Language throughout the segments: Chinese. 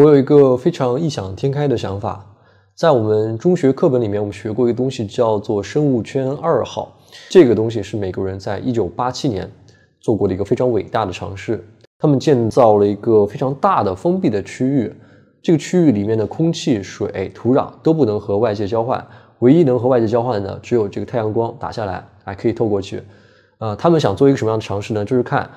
我有一个非常异想天开的想法，在我们中学课本里面，我们学过一个东西，叫做“生物圈二号”。这个东西是美国人在1987年做过的一个非常伟大的尝试。他们建造了一个非常大的封闭的区域，这个区域里面的空气、水、土壤都不能和外界交换，唯一能和外界交换的只有这个太阳光打下来，还可以透过去。呃，他们想做一个什么样的尝试呢？就是看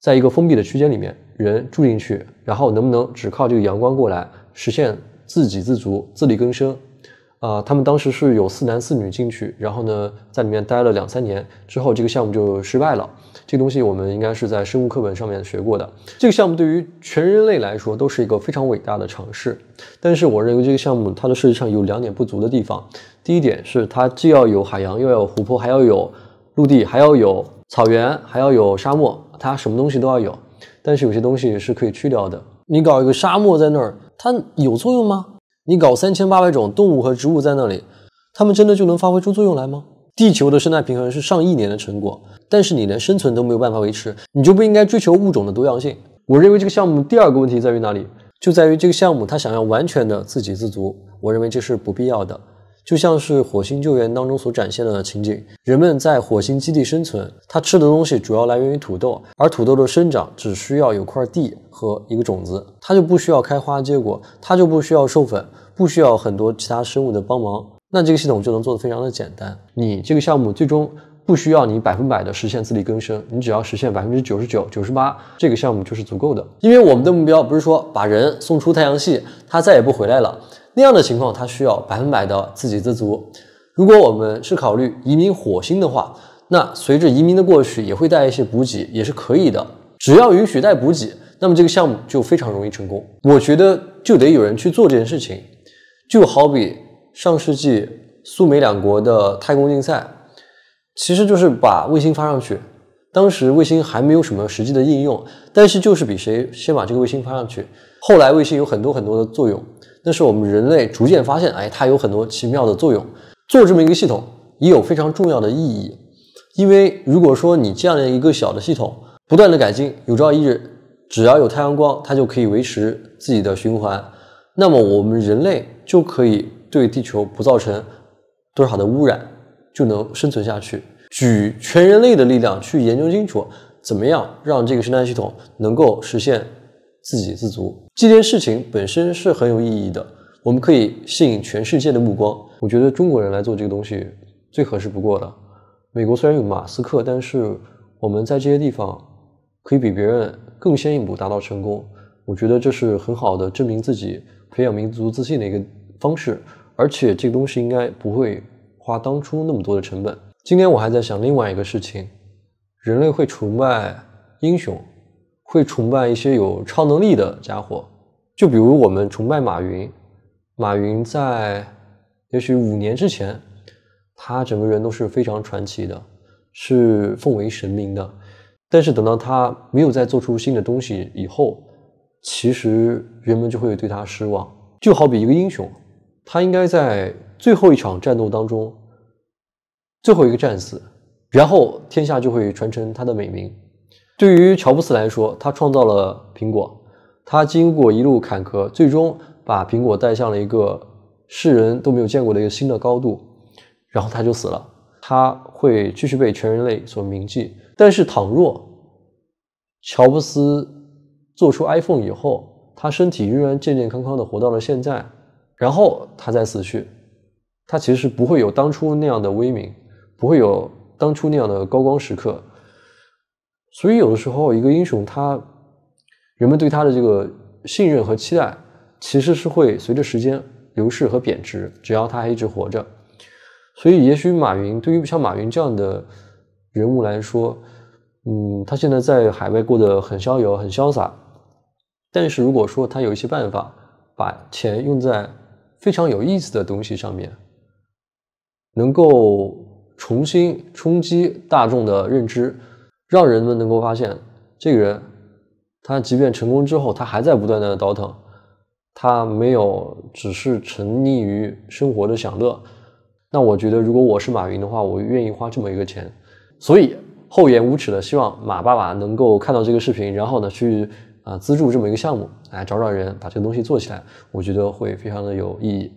在一个封闭的区间里面。人住进去，然后能不能只靠这个阳光过来实现自给自足、自力更生？啊，他们当时是有四男四女进去，然后呢，在里面待了两三年之后，这个项目就失败了。这个东西我们应该是在生物课本上面学过的。这个项目对于全人类来说都是一个非常伟大的尝试。但是我认为这个项目它的设计上有两点不足的地方。第一点是它既要有海洋，又要有湖泊，还要有陆地，还要有草原，还要有沙漠，它什么东西都要有。但是有些东西是可以去掉的。你搞一个沙漠在那儿，它有作用吗？你搞三千八百种动物和植物在那里，它们真的就能发挥出作用来吗？地球的生态平衡是上亿年的成果，但是你连生存都没有办法维持，你就不应该追求物种的多样性。我认为这个项目第二个问题在于哪里？就在于这个项目它想要完全的自给自足，我认为这是不必要的。就像是火星救援当中所展现的情景，人们在火星基地生存，他吃的东西主要来源于土豆，而土豆的生长只需要有块地和一个种子，它就不需要开花结果，它就不需要授粉，不需要很多其他生物的帮忙，那这个系统就能做得非常的简单。你这个项目最终不需要你百分百的实现自力更生，你只要实现百分之九十九、九十八，这个项目就是足够的，因为我们的目标不是说把人送出太阳系，他再也不回来了。那样的情况，它需要百分百的自给自足。如果我们是考虑移民火星的话，那随着移民的过去，也会带一些补给，也是可以的。只要允许带补给，那么这个项目就非常容易成功。我觉得就得有人去做这件事情。就好比上世纪苏美两国的太空竞赛，其实就是把卫星发上去。当时卫星还没有什么实际的应用，但是就是比谁先把这个卫星发上去。后来，卫星有很多很多的作用，那是我们人类逐渐发现，哎，它有很多奇妙的作用。做这么一个系统也有非常重要的意义，因为如果说你这样的一个小的系统不断的改进，有朝一日只要有太阳光，它就可以维持自己的循环，那么我们人类就可以对地球不造成多少的污染，就能生存下去。举全人类的力量去研究清楚，怎么样让这个生态系统能够实现。自给自足这件事情本身是很有意义的，我们可以吸引全世界的目光。我觉得中国人来做这个东西最合适不过了。美国虽然有马斯克，但是我们在这些地方可以比别人更先一步达到成功。我觉得这是很好的证明自己、培养民族自信的一个方式。而且这个东西应该不会花当初那么多的成本。今天我还在想另外一个事情：人类会崇拜英雄。会崇拜一些有超能力的家伙，就比如我们崇拜马云。马云在也许五年之前，他整个人都是非常传奇的，是奉为神明的。但是等到他没有再做出新的东西以后，其实人们就会对他失望。就好比一个英雄，他应该在最后一场战斗当中，最后一个战死，然后天下就会传承他的美名。对于乔布斯来说，他创造了苹果，他经过一路坎坷，最终把苹果带向了一个世人都没有见过的一个新的高度，然后他就死了。他会继续被全人类所铭记。但是倘若乔布斯做出 iPhone 以后，他身体仍然健健康康的活到了现在，然后他再死去，他其实不会有当初那样的威名，不会有当初那样的高光时刻。所以，有的时候，一个英雄，他人们对他的这个信任和期待，其实是会随着时间流逝和贬值。只要他还一直活着，所以，也许马云对于像马云这样的人物来说，嗯，他现在在海外过得很逍遥、很潇洒。但是，如果说他有一些办法，把钱用在非常有意思的东西上面，能够重新冲击大众的认知。让人们能够发现，这个人，他即便成功之后，他还在不断的倒腾，他没有只是沉溺于生活的享乐。那我觉得，如果我是马云的话，我愿意花这么一个钱。所以厚颜无耻的希望马爸爸能够看到这个视频，然后呢去啊资助这么一个项目，来找找人把这个东西做起来，我觉得会非常的有意义。